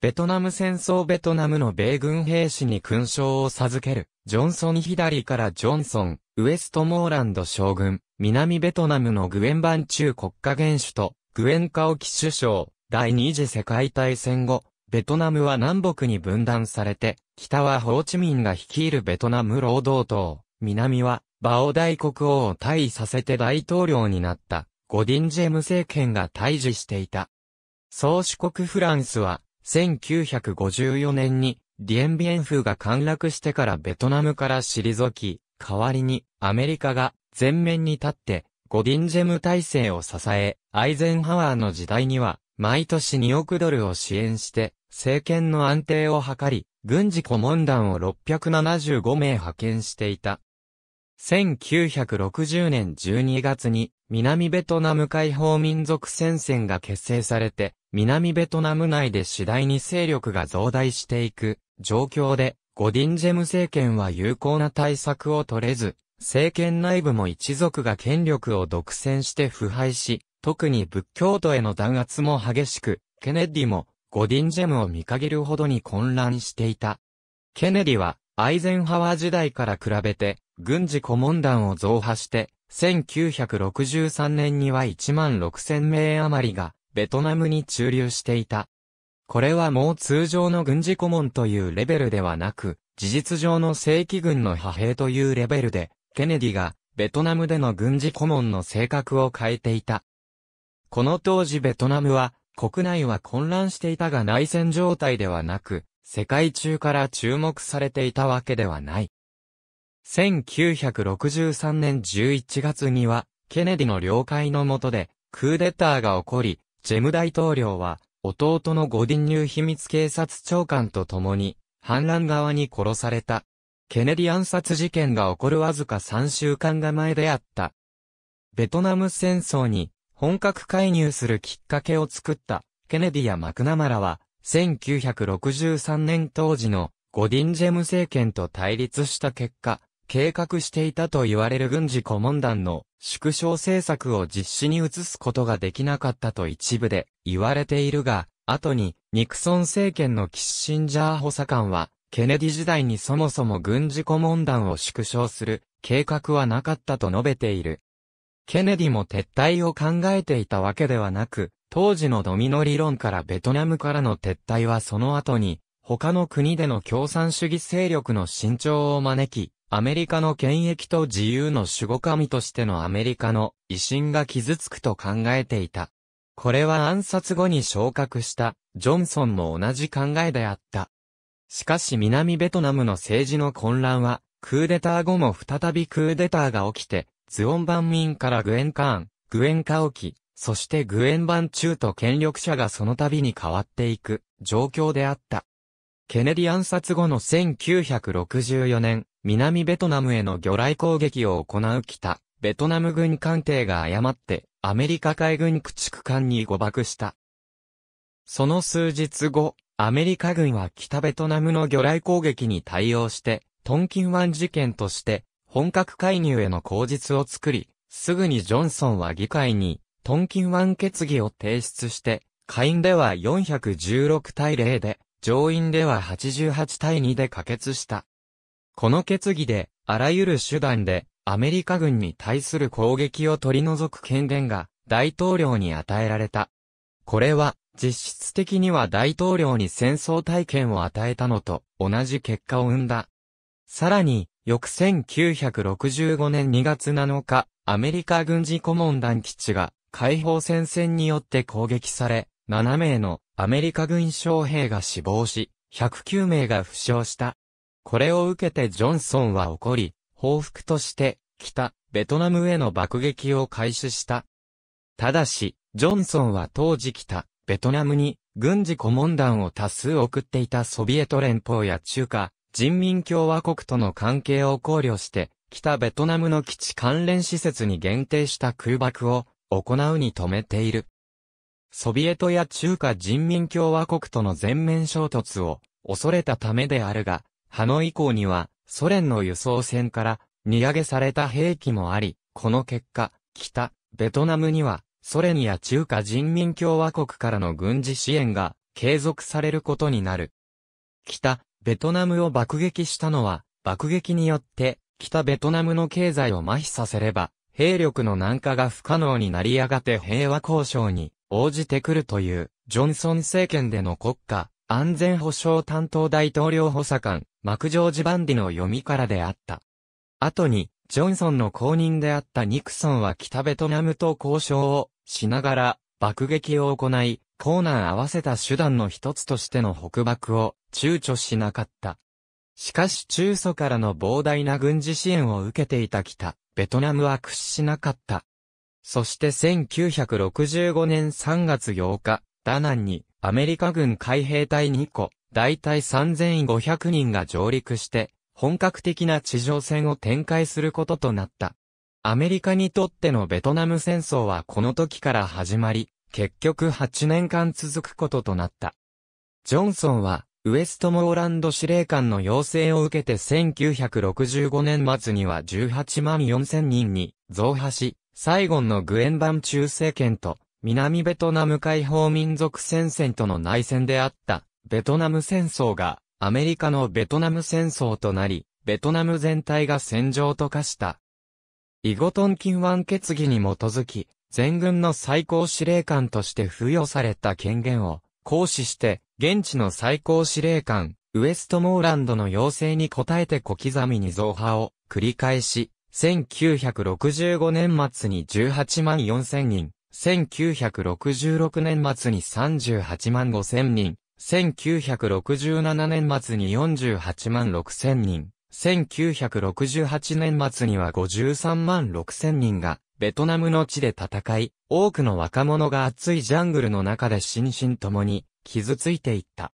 ベトナム戦争ベトナムの米軍兵士に勲章を授ける、ジョンソン左からジョンソン、ウエストモーランド将軍、南ベトナムのグエン・バン・チュ国家元首と、グエン・カオキ首相、第二次世界大戦後、ベトナムは南北に分断されて、北はホーチミンが率いるベトナム労働党、南はバオ大国王を退位させて大統領になったゴディンジェム政権が退治していた。宗主国フランスは1954年にディエンビエンフが陥落してからベトナムから退き、代わりにアメリカが前面に立ってゴディンジェム体制を支え、アイゼンハワーの時代には毎年2億ドルを支援して政権の安定を図り、軍事顧問団を675名派遣していた。1960年12月に南ベトナム解放民族戦線が結成されて、南ベトナム内で次第に勢力が増大していく状況で、ゴディンジェム政権は有効な対策を取れず、政権内部も一族が権力を独占して腐敗し、特に仏教徒への弾圧も激しく、ケネディもゴディンジェムを見かけるほどに混乱していた。ケネディは、アイゼンハワー時代から比べて、軍事顧問団を増派して、1963年には1万6000名余りが、ベトナムに駐留していた。これはもう通常の軍事顧問というレベルではなく、事実上の正規軍の派兵というレベルで、ケネディがベトナムでの軍事顧問の性格を変えていた。この当時ベトナムは国内は混乱していたが内戦状態ではなく、世界中から注目されていたわけではない。1963年11月には、ケネディの了解の下で、クーデターが起こり、ジェム大統領は、弟のゴディンー秘密警察長官と共に、反乱側に殺された。ケネディ暗殺事件が起こるわずか3週間が前であった。ベトナム戦争に本格介入するきっかけを作った、ケネディやマクナマラは、1963年当時のゴディンジェム政権と対立した結果、計画していたと言われる軍事顧問団の縮小政策を実施に移すことができなかったと一部で言われているが、後にニクソン政権のキッシンジャー補佐官は、ケネディ時代にそもそも軍事顧問団を縮小する計画はなかったと述べている。ケネディも撤退を考えていたわけではなく、当時のドミノ理論からベトナムからの撤退はその後に、他の国での共産主義勢力の伸長を招き、アメリカの権益と自由の守護神としてのアメリカの威信が傷つくと考えていた。これは暗殺後に昇格したジョンソンも同じ考えであった。しかし南ベトナムの政治の混乱は、クーデター後も再びクーデターが起きて、ズオンバン・ミンからグエンカーン、グエンカオキ、そしてグエンバュ中と権力者がその度に変わっていく状況であった。ケネディ暗殺後の1964年、南ベトナムへの魚雷攻撃を行う北、ベトナム軍艦艇が誤って、アメリカ海軍駆逐艦に誤爆した。その数日後、アメリカ軍は北ベトナムの魚雷攻撃に対応して、トンキン湾事件として、本格介入への口実を作り、すぐにジョンソンは議会に、トンキン湾決議を提出して、下院では416対0で、上院では88対2で可決した。この決議で、あらゆる手段で、アメリカ軍に対する攻撃を取り除く権限が、大統領に与えられた。これは、実質的には大統領に戦争体験を与えたのと同じ結果を生んだ。さらに、翌1965年2月7日、アメリカ軍事顧問団基地が解放戦線によって攻撃され、7名のアメリカ軍将兵が死亡し、109名が負傷した。これを受けてジョンソンは怒り、報復として北ベトナムへの爆撃を開始した。ただし、ジョンソンは当時北ベトナムに軍事顧問団を多数送っていたソビエト連邦や中華人民共和国との関係を考慮して、北ベトナムの基地関連施設に限定した空爆を行うに止めている。ソビエトや中華人民共和国との全面衝突を恐れたためであるが、ハノイ港にはソ連の輸送船から荷上げされた兵器もあり、この結果、北、ベトナムにはソ連や中華人民共和国からの軍事支援が継続されることになる。北、ベトナムを爆撃したのは、爆撃によって、北ベトナムの経済を麻痺させれば、兵力の南下が不可能になりやがて平和交渉に応じてくるという、ジョンソン政権での国家、安全保障担当大統領補佐官、マクジョージ・バンディの読みからであった。後に、ジョンソンの後任であったニクソンは北ベトナムと交渉をしながら爆撃を行い、コーナー合わせた手段の一つとしての北爆を躊躇しなかった。しかし中祖からの膨大な軍事支援を受けていた北、ベトナムは屈しなかった。そして1965年3月8日、ダナンにアメリカ軍海兵隊2個、大体3500人が上陸して、本格的な地上戦を展開することとなった。アメリカにとってのベトナム戦争はこの時から始まり、結局8年間続くこととなった。ジョンソンはウエストモーランド司令官の要請を受けて1965年末には18万4000人に増派し、サイゴンのグエンバン中政権と南ベトナム解放民族戦線との内戦であったベトナム戦争がアメリカのベトナム戦争となり、ベトナム全体が戦場と化した。イゴトン金湾決議に基づき、全軍の最高司令官として付与された権限を行使して、現地の最高司令官、ウエストモーランドの要請に応えて小刻みに増派を繰り返し、1965年末に18万4000人、1966年末に38万5000人、1967年末に48万6000人、1968年末には53万6000人が、ベトナムの地で戦い、多くの若者が熱いジャングルの中で心身ともに、傷ついていった。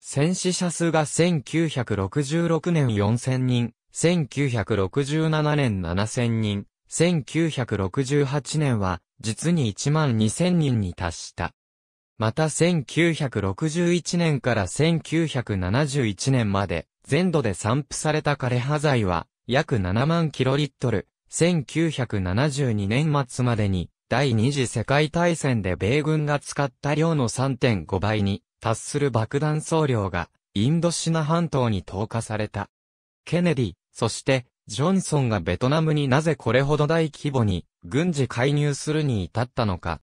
戦死者数が1966年4000人、1967年7000人、1968年は実に1万2000人に達した。また1961年から1971年まで全土で散布された枯葉剤は約7万キロリットル、1972年末までに第二次世界大戦で米軍が使った量の3.5倍に達する爆弾総量がインドシナ半島に投下された。ケネディ、そしてジョンソンがベトナムになぜこれほど大規模に軍事介入するに至ったのか。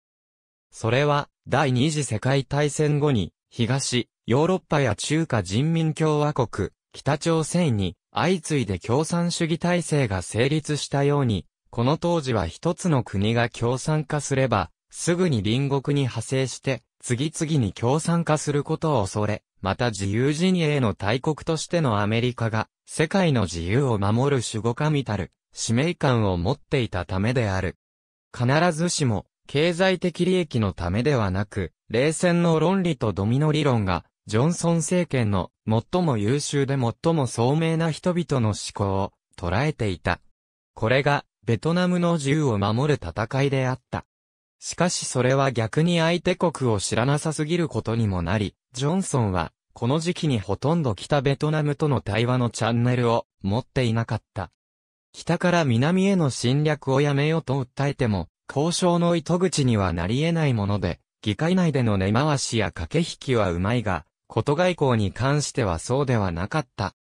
それは第二次世界大戦後に東、ヨーロッパや中華人民共和国、北朝鮮に相次いで共産主義体制が成立したようにこの当時は一つの国が共産化すれば、すぐに隣国に派生して、次々に共産化することを恐れ、また自由陣営の大国としてのアメリカが、世界の自由を守る守護神たる、使命感を持っていたためである。必ずしも、経済的利益のためではなく、冷戦の論理とドミノ理論が、ジョンソン政権の最も優秀で最も聡明な人々の思考を捉えていた。これがベトナムの自由を守る戦いであった。しかしそれは逆に相手国を知らなさすぎることにもなり、ジョンソンは、この時期にほとんど北ベトナムとの対話のチャンネルを持っていなかった。北から南への侵略をやめようと訴えても、交渉の糸口にはなり得ないもので、議会内での根回しや駆け引きはうまいが、こと外交に関してはそうではなかった。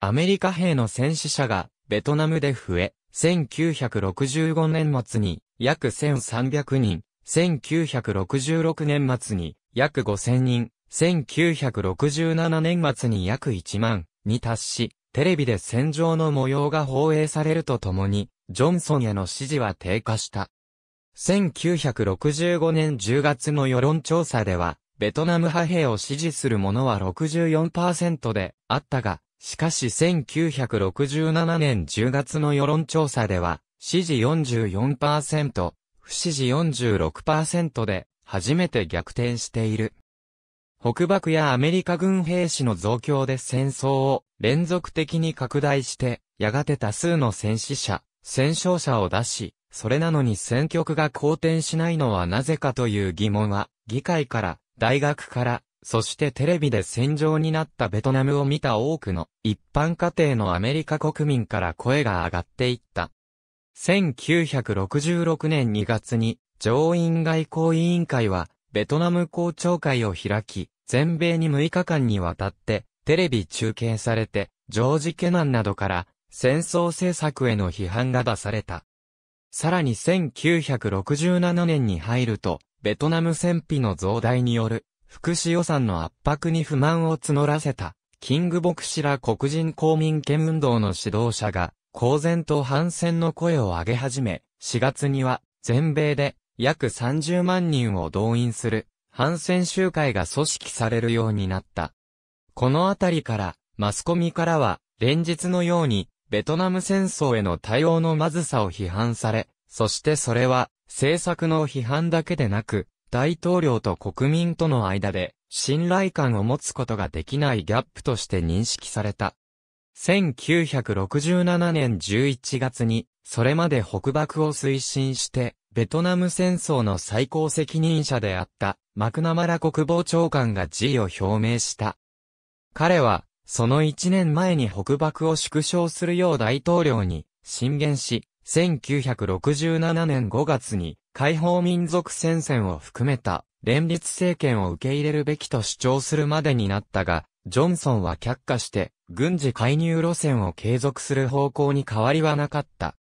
アメリカ兵の戦死者がベトナムで増え、1965年末に約1300人、1966年末に約5000人、1967年末に約1万に達し、テレビで戦場の模様が放映されるとともに、ジョンソンへの支持は低下した。1965年10月の世論調査では、ベトナム派兵を支持する者は64%であったが、しかし1967年10月の世論調査では、支持44%、不支持46%で、初めて逆転している。北爆やアメリカ軍兵士の増強で戦争を連続的に拡大して、やがて多数の戦死者、戦勝者を出し、それなのに戦局が好転しないのはなぜかという疑問は、議会から、大学から、そしてテレビで戦場になったベトナムを見た多くの一般家庭のアメリカ国民から声が上がっていった。1966年2月に上院外交委員会はベトナム公聴会を開き、全米に6日間にわたってテレビ中継されて、ジョージ・ケナンなどから戦争政策への批判が出された。さらに1967年に入ると、ベトナム戦費の増大による福祉予算の圧迫に不満を募らせた、キング牧師ら黒人公民権運動の指導者が、公然と反戦の声を上げ始め、4月には、全米で、約30万人を動員する、反戦集会が組織されるようになった。このあたりから、マスコミからは、連日のように、ベトナム戦争への対応のまずさを批判され、そしてそれは、政策の批判だけでなく、大統領と国民との間で信頼感を持つことができないギャップとして認識された。1967年11月に、それまで北爆を推進して、ベトナム戦争の最高責任者であった、マクナマラ国防長官が辞意を表明した。彼は、その1年前に北爆を縮小するよう大統領に、進言し、1967年5月に解放民族戦線を含めた連立政権を受け入れるべきと主張するまでになったが、ジョンソンは却下して軍事介入路線を継続する方向に変わりはなかった。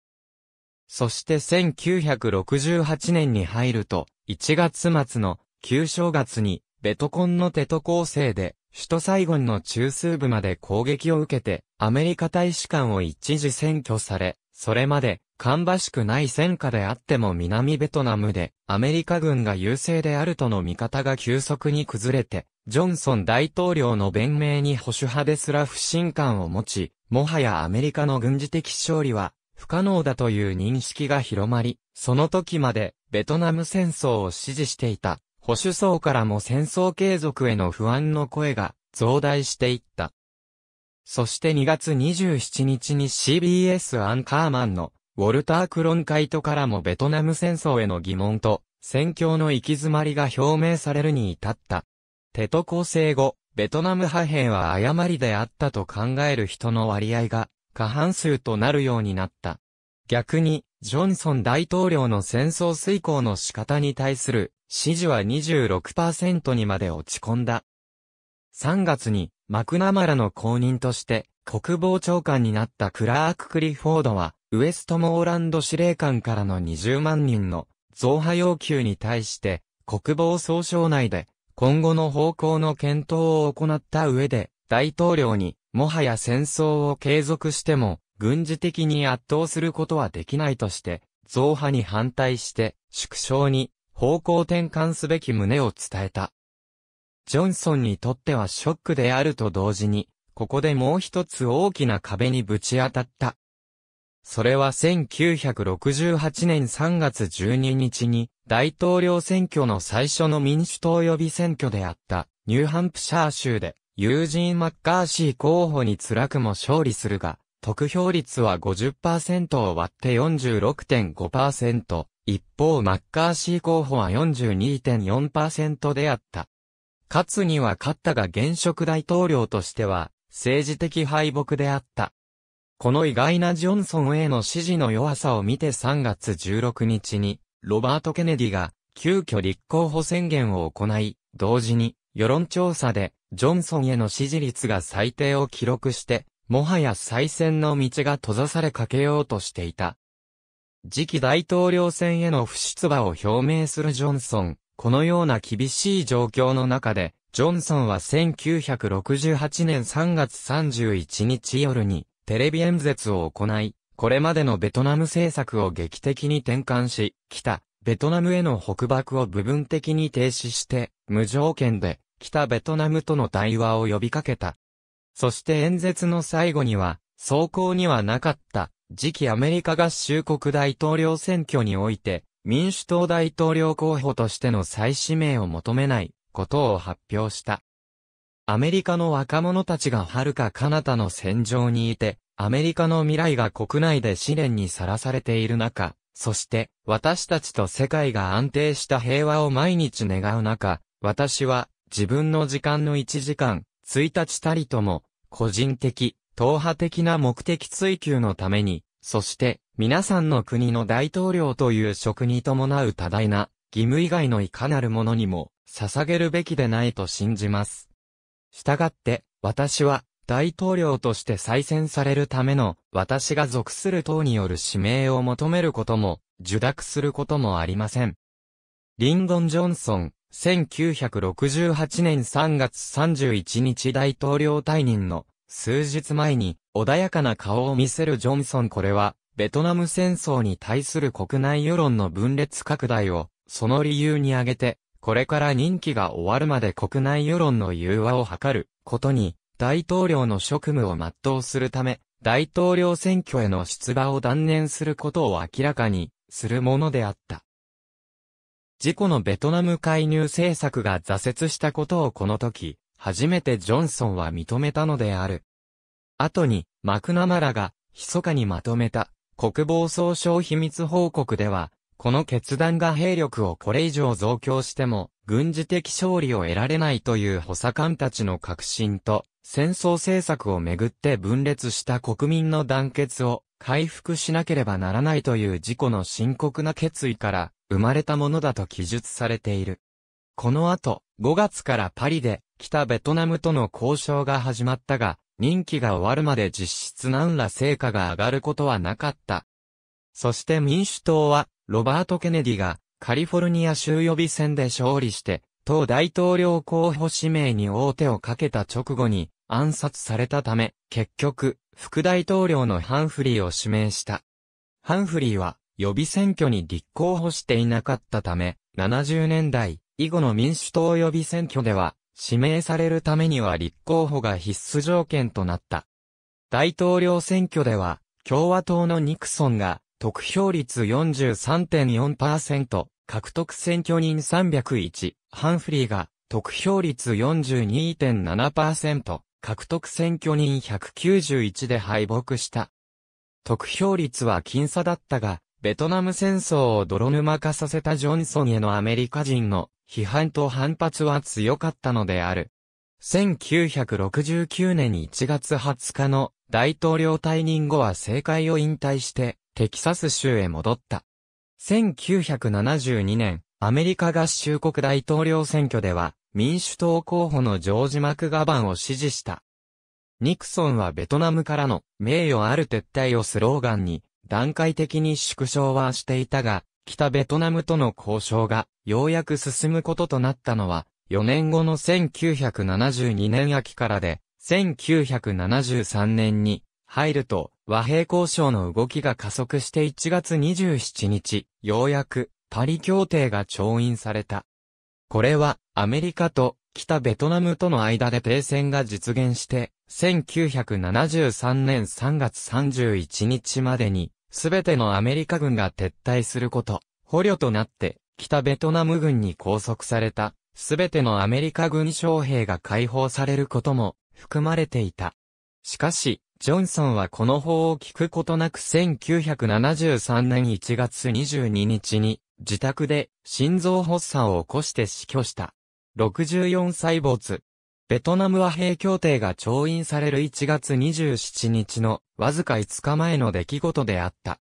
そして1968年に入ると、1月末の旧正月にベトコンのテト構成で首都サイゴンの中枢部まで攻撃を受けてアメリカ大使館を一時占拠され、それまで芳しくない戦果であっても南ベトナムでアメリカ軍が優勢であるとの見方が急速に崩れて、ジョンソン大統領の弁明に保守派ですら不信感を持ち、もはやアメリカの軍事的勝利は不可能だという認識が広まり、その時までベトナム戦争を支持していた保守層からも戦争継続への不安の声が増大していった。そして2月27日に CBS アンカーマンのウォルター・クロンカイトからもベトナム戦争への疑問と、戦況の行き詰まりが表明されるに至った。テト構成後、ベトナム派兵は誤りであったと考える人の割合が過半数となるようになった。逆に、ジョンソン大統領の戦争遂行の仕方に対する支持は26%にまで落ち込んだ。3月に、マクナマラの後任として、国防長官になったクラーク・クリフォードは、ウエストモーランド司令官からの20万人の増派要求に対して、国防総省内で今後の方向の検討を行った上で、大統領にもはや戦争を継続しても軍事的に圧倒することはできないとして、増派に反対して縮小に方向転換すべき旨を伝えた。ジョンソンにとってはショックであると同時に、ここでもう一つ大きな壁にぶち当たった。それは1968年3月12日に大統領選挙の最初の民主党予備選挙であったニューハンプシャー州でユージン・マッカーシー候補に辛くも勝利するが、得票率は50%を割って46.5%、一方マッカーシー候補は42.4%であった。勝つには勝ったが現職大統領としては政治的敗北であった。この意外なジョンソンへの支持の弱さを見て3月16日に、ロバート・ケネディが、急遽立候補宣言を行い、同時に、世論調査で、ジョンソンへの支持率が最低を記録して、もはや再選の道が閉ざされかけようとしていた。次期大統領選への不出馬を表明するジョンソン。このような厳しい状況の中で、ジョンソンは1968年3月31日夜に、テレビ演説を行い、これまでのベトナム政策を劇的に転換し、北、ベトナムへの北爆を部分的に停止して、無条件で、北ベトナムとの対話を呼びかけた。そして演説の最後には、走行にはなかった、次期アメリカ合衆国大統領選挙において、民主党大統領候補としての再指名を求めないことを発表した。アメリカの若者たちが遥か彼方の戦場にいて、アメリカの未来が国内で試練にさらされている中、そして私たちと世界が安定した平和を毎日願う中、私は自分の時間の1時間、1日たりとも、個人的、党派的な目的追求のために、そして皆さんの国の大統領という職に伴う多大な義務以外のいかなるものにも捧げるべきでないと信じます。したがって、私は、大統領として再選されるための、私が属する党による指名を求めることも、受諾することもありません。リンゴン・ジョンソン、1968年3月31日大統領退任の数日前に穏やかな顔を見せるジョンソンこれはベトナム戦争に対する国内世論の分裂拡大をその理由に挙げてこれから任期が終わるまで国内世論の融和を図ることに、大統領の職務を全うするため、大統領選挙への出馬を断念することを明らかにするものであった。事故のベトナム介入政策が挫折したことをこの時、初めてジョンソンは認めたのである。後に、マクナマラが、密かにまとめた、国防総省秘密報告では、この決断が兵力をこれ以上増強しても、軍事的勝利を得られないという補佐官たちの確信と、戦争政策をめぐって分裂した国民の団結を回復しなければならないという自己の深刻な決意から生まれたものだと記述されている。この後、5月からパリで北ベトナムとの交渉が始まったが、任期が終わるまで実質何ら成果が上がることはなかった。そして民主党はロバート・ケネディがカリフォルニア州予備選で勝利して、党大統領候補指名に大手をかけた直後に暗殺されたため、結局、副大統領のハンフリーを指名した。ハンフリーは予備選挙に立候補していなかったため、70年代以後の民主党予備選挙では、指名されるためには立候補が必須条件となった。大統領選挙では、共和党のニクソンが得票率43.4%、獲得選挙人301、ハンフリーが、得票率42.7%、獲得選挙人191で敗北した。得票率は僅差だったが、ベトナム戦争を泥沼化させたジョンソンへのアメリカ人の批判と反発は強かったのである。1969年1月20日の大統領退任後は政界を引退してテキサス州へ戻った。1972年、アメリカ合衆国大統領選挙では、民主党候補のジョージ・マクガバンを支持した。ニクソンはベトナムからの名誉ある撤退をスローガンに、段階的に縮小はしていたが、北ベトナムとの交渉がようやく進むこととなったのは、4年後の1972年秋からで、1973年に入ると、和平交渉の動きが加速して1月27日、ようやくパリ協定が調印された。これはアメリカと北ベトナムとの間で停戦が実現して、1973年3月31日までに、すべてのアメリカ軍が撤退すること、捕虜となって、北ベトナム軍に拘束された、すべてのアメリカ軍将兵が解放されることも含まれていた。しかし、ジョンソンはこの法を聞くことなく1973年1月22日に自宅で心臓発作を起こして死去した。64歳没。ベトナム和平協定が調印される1月27日のわずか5日前の出来事であった。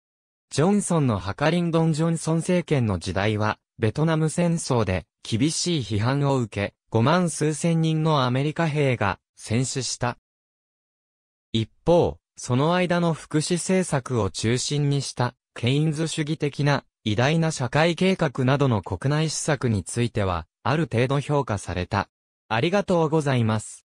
ジョンソンのハカリンドン・ジョンソン政権の時代は、ベトナム戦争で厳しい批判を受け、5万数千人のアメリカ兵が戦死した。一方、その間の福祉政策を中心にした、ケインズ主義的な偉大な社会計画などの国内施策については、ある程度評価された。ありがとうございます。